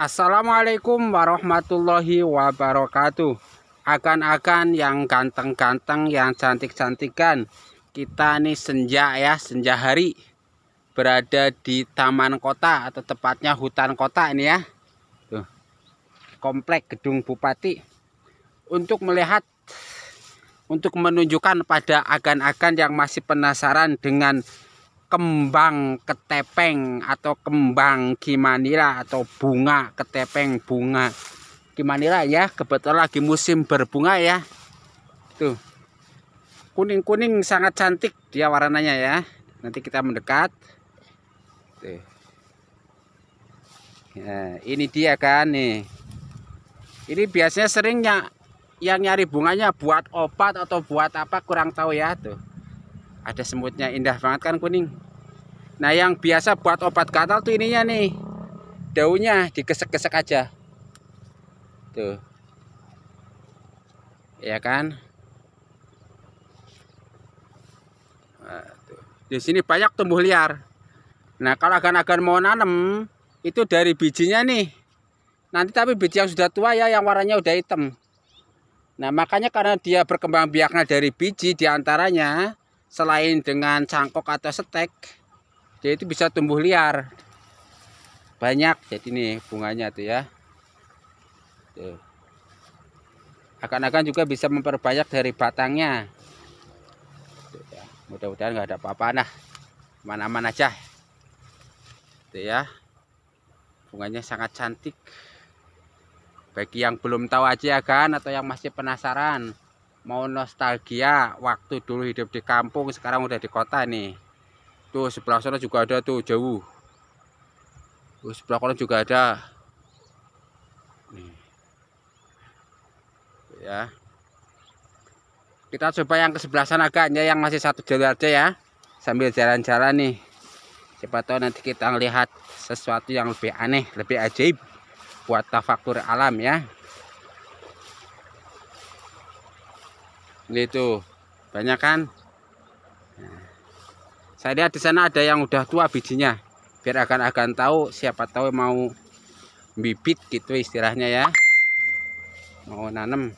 Assalamualaikum warahmatullahi wabarakatuh. Akan-akan yang ganteng-ganteng, yang cantik-cantikan. Kita nih senja ya, senja hari. Berada di taman kota atau tepatnya hutan kota ini ya. Tuh. Komplek gedung bupati. Untuk melihat untuk menunjukkan pada akan-akan yang masih penasaran dengan kembang ketepeng atau kembang kimanira atau bunga ketepeng bunga kimanira ya kebetulan lagi musim berbunga ya tuh kuning-kuning sangat cantik dia warnanya ya nanti kita mendekat tuh. Nah, ini dia kan nih ini biasanya seringnya yang nyari bunganya buat obat atau buat apa kurang tahu ya tuh ada semutnya indah banget kan kuning nah yang biasa buat obat gatal tuh ininya nih daunnya digesek-gesek aja tuh ya kan nah, di sini banyak tumbuh liar nah kalau agan-agan mau nanem itu dari bijinya nih nanti tapi biji yang sudah tua ya yang warnanya udah hitam Nah makanya karena dia berkembang biaknya dari biji diantaranya selain dengan cangkok atau stek, dia itu bisa tumbuh liar banyak jadi nih bunganya tuh ya akan-akan juga bisa memperbanyak dari batangnya ya, mudah-mudahan nggak ada apa-apa nah aman-aman aja tuh ya bunganya sangat cantik bagi yang belum tahu aja kan atau yang masih penasaran mau nostalgia waktu dulu hidup di kampung sekarang udah di kota nih tuh sebelah sana juga ada tuh jauh tuh sebelah sana juga ada nih. ya kita coba yang ke sebelah sana agaknya yang masih satu jalan aja ya sambil jalan-jalan nih siapa tahu nanti kita lihat sesuatu yang lebih aneh lebih ajaib buat tafakur alam ya ini tuh banyak kan nah. saya lihat di sana ada yang udah tua bijinya biar akan-akan tahu siapa tahu mau bibit gitu istilahnya ya mau nanam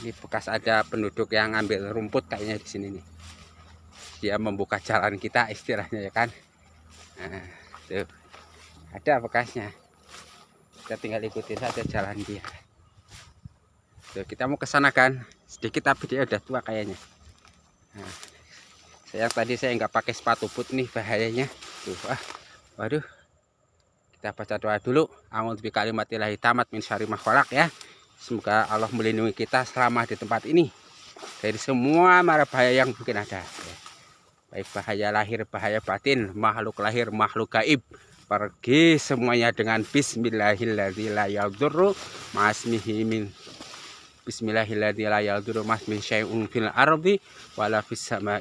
ini bekas ada penduduk yang ngambil rumput kayaknya di sini nih dia membuka jalan kita istilahnya ya kan nah, tuh ada bekasnya kita ya, tinggal ikuti saja jalan dia Tuh, kita mau kesana kan sedikit tapi dia udah tua kayaknya nah, saya tadi saya nggak pakai sepatu put nih bahayanya tuh ah, waduh kita baca doa dulu amun bi kalimatillahi tamat min syari makhluk ya semoga Allah melindungi kita selama di tempat ini dari semua mara bahaya yang mungkin ada ya. baik bahaya lahir bahaya batin makhluk lahir makhluk gaib pergi semuanya dengan bismillahirrahmanirrahim mas bismillahirrahmanirrahim ardi fis Nah,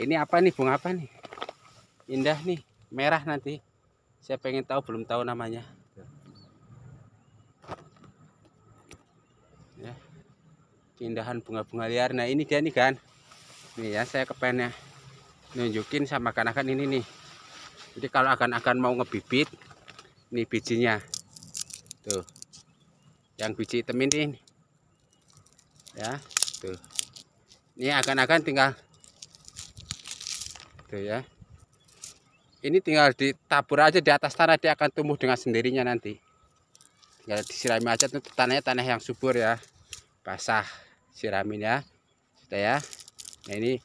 ini apa nih bunga apa nih? Indah nih, merah nanti. Saya pengen tahu belum tahu namanya. Ya. Keindahan bunga-bunga liar. Nah, ini dia nih kan. Nih ya, saya kepennya nunjukin sama kanakan ini nih jadi kalau akan-akan mau ngebibit ini bijinya tuh yang biji hitam ini ya tuh ini akan-akan tinggal tuh ya ini tinggal ditabur aja di atas tanah dia akan tumbuh dengan sendirinya nanti tinggal disirami aja tuh tanahnya tanah yang subur ya basah siramin ya sudah ya nah ini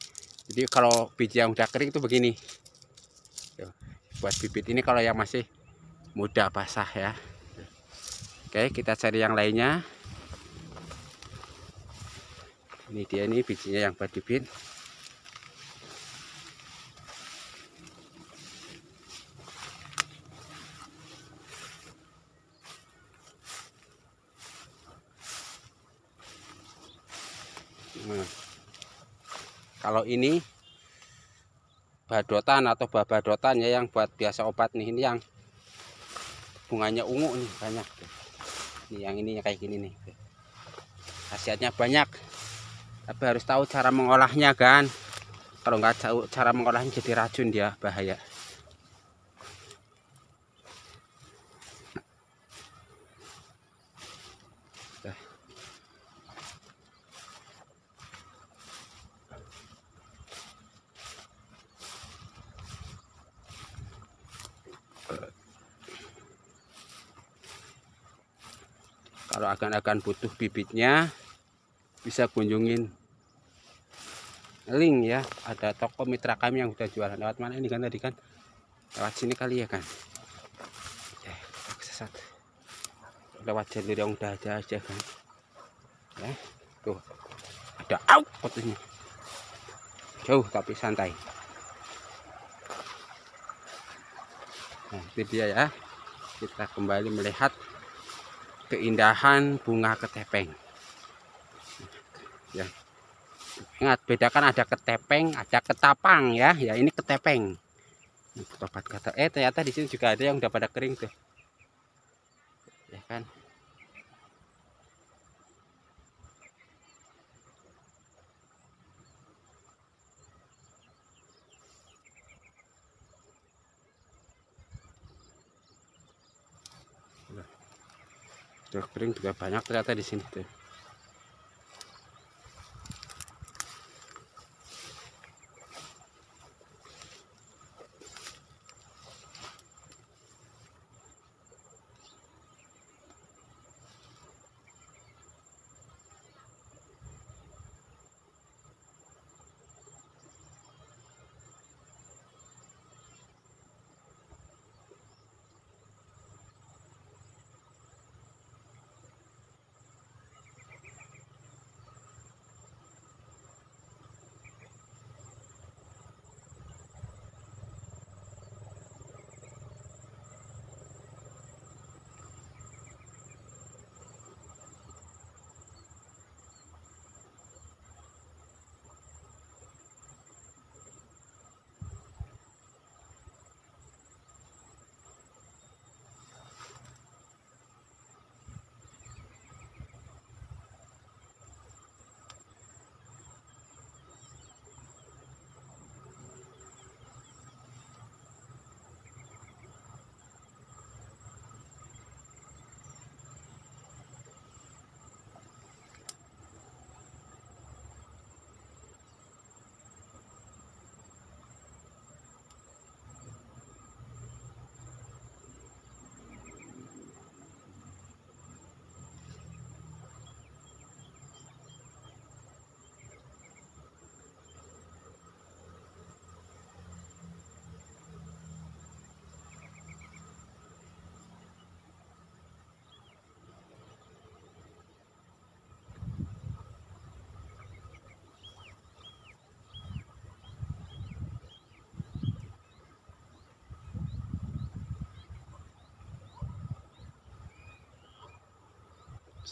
jadi kalau biji yang udah kering itu begini buat bibit ini kalau yang masih muda basah ya oke kita cari yang lainnya ini dia ini bijinya yang buat bibit nah, kalau ini badotan atau buah ya yang buat biasa obat nih ini yang bunganya ungu nih banyak nih yang ini kayak gini nih khasiatnya banyak tapi harus tahu cara mengolahnya kan kalau nggak tahu cara mengolahnya jadi racun dia bahaya kalau akan-akan butuh bibitnya bisa kunjungin link ya ada toko mitra kami yang udah jualan lewat mana ini kan tadi kan lewat sini kali ya kan ya lewat jalur yang udah ada aja kan ya tuh ada out jauh tapi santai nah itu dia ya kita kembali melihat keindahan bunga ketepeng ya ingat bedakan ada ketepeng ada ketapang ya ya ini ketepeng tobat kata eh ternyata di sini juga ada yang udah pada kering tuh ya kan Truk piring juga banyak ternyata di sini tuh